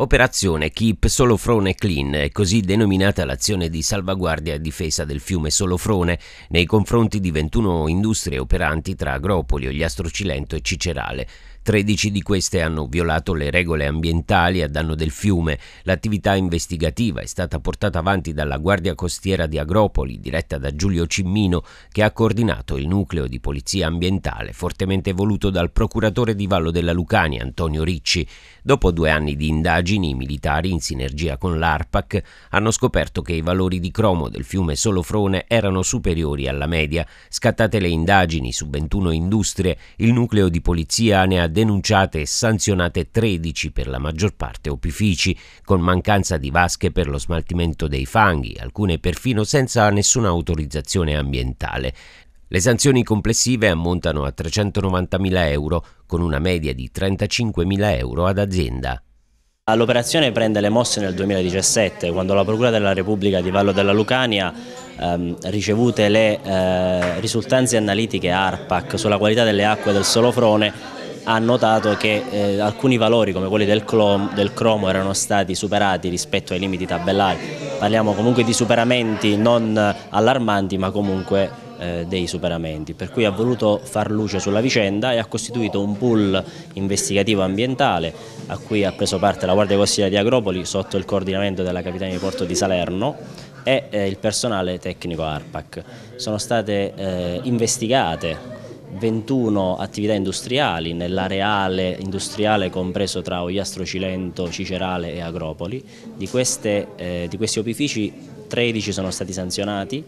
Operazione Keep Solofrone Clean, così denominata l'azione di salvaguardia e difesa del fiume Solofrone nei confronti di 21 industrie operanti tra Agropoli, Ogliastro Cilento e Cicerale. 13 di queste hanno violato le regole ambientali a danno del fiume. L'attività investigativa è stata portata avanti dalla Guardia Costiera di Agropoli, diretta da Giulio Cimmino, che ha coordinato il nucleo di polizia ambientale fortemente voluto dal procuratore di Vallo della Lucania, Antonio Ricci. Dopo due anni di indagini, i militari, in sinergia con l'ARPAC, hanno scoperto che i valori di cromo del fiume Solofrone erano superiori alla media. Scattate le indagini su 21 industrie, il nucleo di polizia ne ha denunciate e sanzionate 13 per la maggior parte opifici, con mancanza di vasche per lo smaltimento dei fanghi, alcune perfino senza nessuna autorizzazione ambientale. Le sanzioni complessive ammontano a 390.000 euro, con una media di 35.000 euro ad azienda. L'operazione prende le mosse nel 2017, quando la Procura della Repubblica di Vallo della Lucania ehm, ricevute le eh, risultanze analitiche ARPAC sulla qualità delle acque del Solofrone ha notato che eh, alcuni valori come quelli del, clom, del, cromo erano stati superati rispetto ai limiti tabellari. Parliamo comunque di superamenti non allarmanti ma comunque eh, dei superamenti, per cui ha voluto far luce sulla vicenda e ha costituito un pool investigativo ambientale a cui ha preso parte la Guardia Costiera di Agropoli sotto il coordinamento della Capitania di Porto di Salerno e eh, il personale tecnico ARPAC. Sono state eh, investigate 21 attività industriali nell'areale industriale compreso tra Ogliastro Cilento, Cicerale e Agropoli. Di, queste, eh, di questi opifici 13 sono stati sanzionati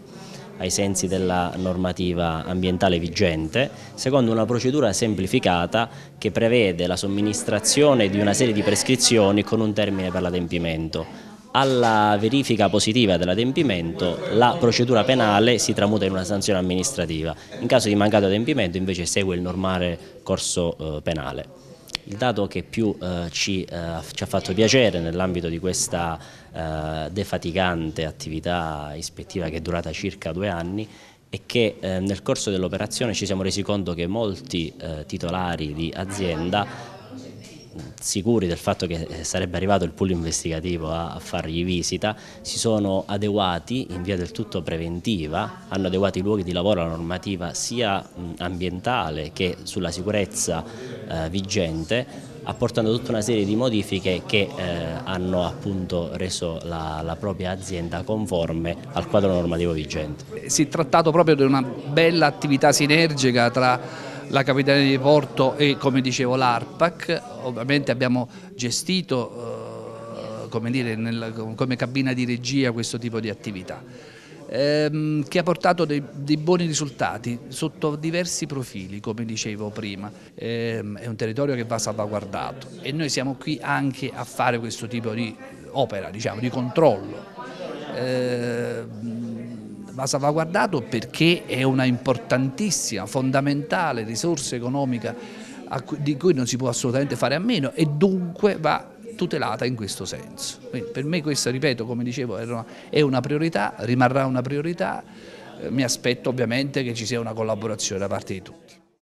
ai sensi della normativa ambientale vigente, secondo una procedura semplificata che prevede la somministrazione di una serie di prescrizioni con un termine per l'adempimento alla verifica positiva dell'adempimento la procedura penale si tramuta in una sanzione amministrativa, in caso di mancato adempimento invece segue il normale corso eh, penale. Il dato che più eh, ci, eh, ci, ha fatto piacere nell'ambito di questa eh, defaticante attività ispettiva che è durata circa due anni è che eh, nel corso dell'operazione ci siamo resi conto che molti eh, titolari di azienda sicuri del fatto che eh, sarebbe arrivato il pool investigativo a fargli visita, si sono adeguati in via del tutto preventiva, hanno adeguato i luoghi di lavoro alla normativa sia ambientale che sulla sicurezza eh, vigente, apportando tutta una serie di modifiche che eh, hanno appunto reso la, la, propria azienda conforme al quadro normativo vigente. Si è trattato proprio di una bella attività sinergica tra la Capitania di Porto e come dicevo l'ARPAC, ovviamente abbiamo gestito eh, come, dire, nel, come, cabina di regia questo tipo di attività ehm, che ha portato dei, dei, buoni risultati sotto diversi profili, come dicevo prima. Ehm, è un territorio che va salvaguardato e noi siamo qui anche a fare questo tipo di opera, diciamo, di controllo. Ehm, va salvaguardato perché è una importantissima, fondamentale risorsa economica di cui non si può assolutamente fare a meno e dunque va tutelata in questo senso. Quindi per me questa, ripeto, come dicevo, è una priorità, rimarrà una priorità, eh, mi aspetto ovviamente che ci sia una collaborazione da parte di tutti.